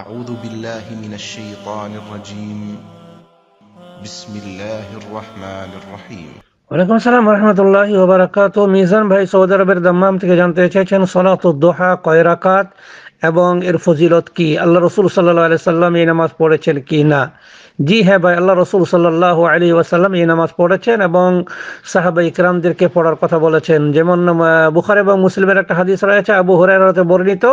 أعوذ بالله من الشيطان الرجيم بسم الله الرحمن الرحيم ওয়ালাইকুম আসসালাম রহমতুল্লাহি ওবরাকাত মিজান ভাই সৌদি আরবের দাম্মাম থেকে জানতে চেয়েছেন সলাতুদ্দোহা কয় রাকাত এবং এর ফজিলত কি আল্লাহ রসুল সাল্লাহ আলাই সাল্লাম এই নামাজ পড়েছেন কি না জি হ্যাঁ ভাই আল্লাহ রসুল সাল্লাহ আলী ওয়াসাল্লাম এই নামাজ পড়েছেন এবং সাহাবা ইকরামদেরকে পড়ার কথা বলেছেন যেমন বুখার এবং মুসলিমের একটা হাদিস রয়েছে আবু হরাইরাতে বর্ণিত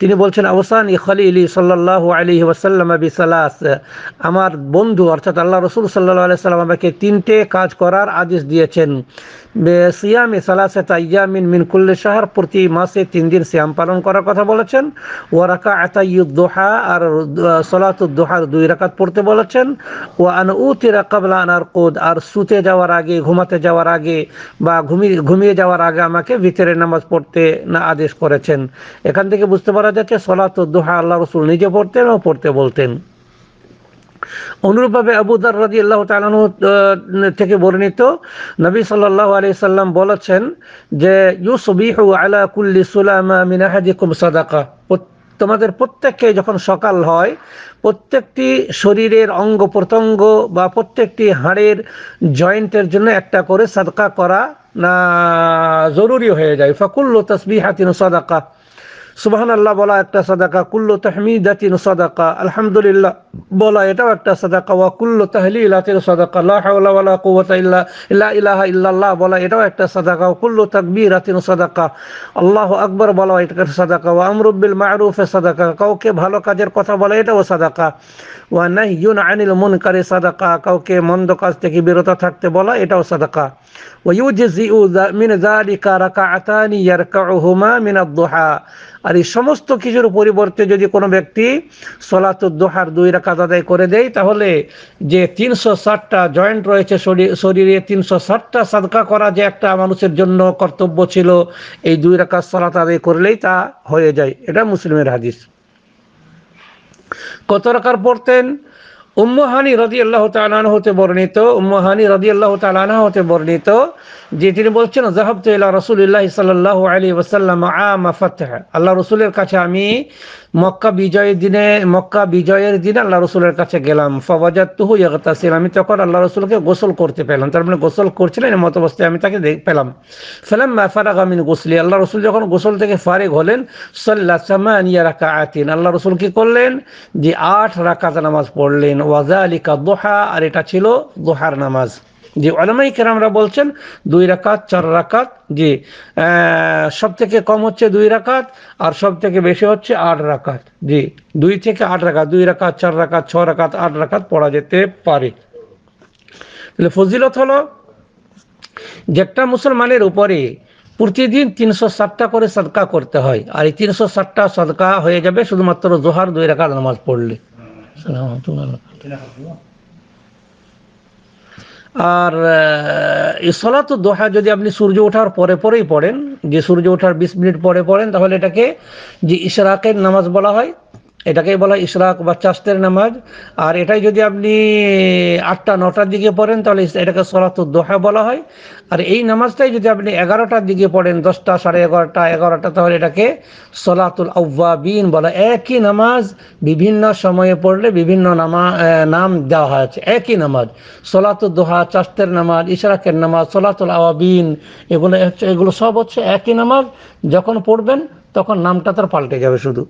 তিনি বলছেন আবসান ইখলি ইলি সাল্লাহ আলী ওয়াসাল্লাম বিসালাস আমার বন্ধু অর্থাৎ আল্লাহ রসুল সাল্লাহ আলি সাল্লাম আমাকে তিনটে কাজ করার আদেশ দিয়েছেন সিয়ামে সালাসে তাইয়ামিন মিন কুল্লে শাহর প্রতি মাসে তিন দিন সিয়াম পালন করার কথা বলেছেন ও রাকা আতাইয়ুদ দোহা আর সলাতুদ দোহার দুই রাকাত পড়তে বলেছেন ও আন উতিরা কাবলা আনার কোদ আর সুতে যাওয়ার আগে ঘুমাতে যাওয়ার আগে বা ঘুমিয়ে ঘুমিয়ে যাওয়ার আগে আমাকে ভিতরে নামাজ পড়তে না আদেশ করেছেন এখান থেকে বুঝতে পারা যাচ্ছে সলাতুদ দোহা আল্লাহ রসুল নিজে পড়তেন ও পড়তে বলতেন অনুরূপভাবে আবুদার রাজি আল্লাহ তালানু থেকে বর্ণিত নবী সাল্লাহ আলি সাল্লাম বলেছেন যে ইউসবিহু আলা কুল্লি সুলামা মিনাহাজিকুম সাদাকা তোমাদের প্রত্যেককে যখন সকাল হয় প্রত্যেকটি শরীরের অঙ্গ প্রত্যঙ্গ বা প্রত্যেকটি হাড়ের জয়েন্টের জন্য একটা করে সাদকা করা না জরুরি হয়ে যায় ফাকুল্ল তসবি হাতিন সাদাকা সুবাহান বলা একটা সাদাকা কুল্লু তাহমিদাতিন সাদাকা আলহামদুলিল্লাহ বলা এটাও একটা সাদাকা ওয়া কুল্লু তাহলিলাতিন সাদাকা লা হাওলা ওয়ালা কুওয়াতা ইল্লা লা ইলাহা ইল্লাল্লাহ বলা এটাও একটা সাদাকা কুল্লু তাকবীরাতিন সাদাকা আল্লাহু আকবার বলা এটা সাদাকা ওয়া আমরু বিল মারুফ সাদাকা কাউকে ভালো কাজের কথা বলা এটাও সাদাকা ওয়া নাহিয়ুন আনিল মুনকারি সাদাকা কাউকে মন্দ কাজ থেকে বিরত থাকতে বলা এটাও সাদাকা ওয়া ইউজিউ মিন যালিকা রাকাআতানি ইয়ারকাউহুমা মিন আদ-দুহা আর এই সমস্ত কিছুর পরিবর্তে যদি কোনো ব্যক্তি সলাতুদ্দোহার দুই রাকাত আদায় করে দেয় তাহলে যে তিনশো ষাটটা জয়েন্ট রয়েছে শরীরে তিনশো ষাটটা সাদকা করা যে একটা মানুষের জন্য কর্তব্য ছিল এই দুই রাকাত সলাত আদায় করলেই তা হয়ে যায় এটা মুসলিমের হাদিস কত রাকার পড়তেন উম্মহানি রদি আল্লাহ তালানা হতে বর্ণিত উম্মহানি রদি আল্লাহ তালানা হতে বর্ণিত যে তিনি বলছেন জাহাব রসুল রসুল্লাহ সাল্লাহ আলী ওসাল্লাম আ মাফাত আল্লাহ রসুলের কাছে আমি মক্কা বিজয়ের দিনে মক্কা বিজয়ের দিনে আল্লাহ রসুলের কাছে গেলাম ফওয়াজাত তুহু ইয়াগতাসিল আমি তখন আল্লাহ রসুলকে গোসল করতে পেলাম তার মানে গোসল করছিলেন মত অবস্থায় আমি তাকে পেলাম ফেলাম মাফারাক আমিন গোসলি আল্লাহ রসুল যখন গোসল থেকে ফারেক হলেন সাল্লাহ আনিয়া রাখা আতিন আল্লাহ রসুল কি করলেন যে আট রাকাত নামাজ পড়লেন ওয়াজা আলিকা দোহা আর এটা ছিল দোহার নামাজ যে আলামাই কেরামরা বলছেন দুই রাকাত চার রাকাত যে সব থেকে কম হচ্ছে দুই রাকাত আর সব থেকে বেশি হচ্ছে আট রাকাত জি দুই থেকে আট রাকাত দুই রাকাত চার রাকাত ছ রাকাত আট রাকাত পড়া যেতে পারে তাহলে ফজিলত হলো যে একটা মুসলমানের উপরে প্রতিদিন তিনশো ষাটটা করে সাদকা করতে হয় আর এই তিনশো ষাটটা সাদকা হয়ে যাবে শুধুমাত্র জোহার দুই রাকাত নামাজ পড়লে আর ইসলাত দোহা যদি আপনি সূর্য ওঠার পরে পরেই পড়েন যে সূর্য ওঠার বিশ মিনিট পরে পড়েন তাহলে এটাকে যে ইশরাকের নামাজ বলা হয় এটাকেই বলা ইশরাক বা চাষের নামাজ আর এটাই যদি আপনি আটটা নটার দিকে পড়েন তাহলে এটাকে সলাতুর দোহা বলা হয় আর এই নামাজটাই যদি আপনি এগারোটার দিকে পড়েন দশটা সাড়ে এগারোটা এগারোটা তাহলে এটাকে সলাতুল বিন বলা একই নামাজ বিভিন্ন সময়ে পড়লে বিভিন্ন নামা নাম দেওয়া হয়েছে একই নামাজ সলাতুল দোহা চাষের নামাজ ইশরাকের নামাজ সলাতুল আওয়াবিন এগুলো হচ্ছে এগুলো সব হচ্ছে একই নামাজ যখন পড়বেন তখন নামটা তার পাল্টে যাবে শুধু